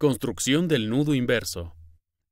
Construcción del nudo inverso.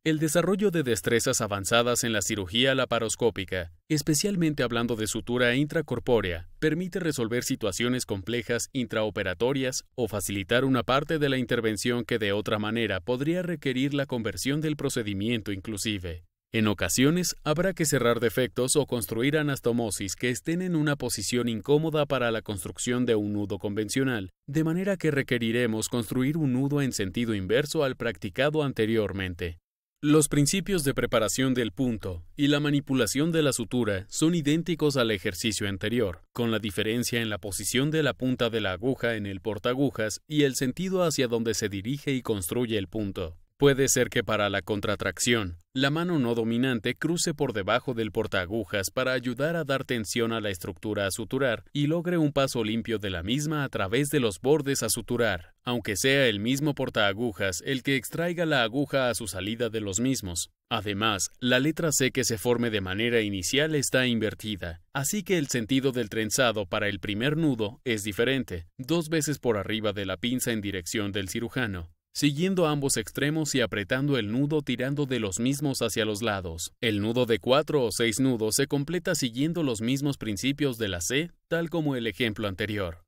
El desarrollo de destrezas avanzadas en la cirugía laparoscópica, especialmente hablando de sutura intracorpórea, permite resolver situaciones complejas intraoperatorias o facilitar una parte de la intervención que de otra manera podría requerir la conversión del procedimiento inclusive. En ocasiones habrá que cerrar defectos o construir anastomosis que estén en una posición incómoda para la construcción de un nudo convencional, de manera que requeriremos construir un nudo en sentido inverso al practicado anteriormente. Los principios de preparación del punto y la manipulación de la sutura son idénticos al ejercicio anterior, con la diferencia en la posición de la punta de la aguja en el portagujas y el sentido hacia donde se dirige y construye el punto. Puede ser que para la contratracción, la mano no dominante cruce por debajo del portaagujas para ayudar a dar tensión a la estructura a suturar y logre un paso limpio de la misma a través de los bordes a suturar, aunque sea el mismo portaagujas el que extraiga la aguja a su salida de los mismos. Además, la letra C que se forme de manera inicial está invertida, así que el sentido del trenzado para el primer nudo es diferente, dos veces por arriba de la pinza en dirección del cirujano, siguiendo ambos extremos y apretando el nudo tirando de los mismos hacia los lados. El nudo de cuatro o seis nudos se completa siguiendo los mismos principios de la C, tal como el ejemplo anterior.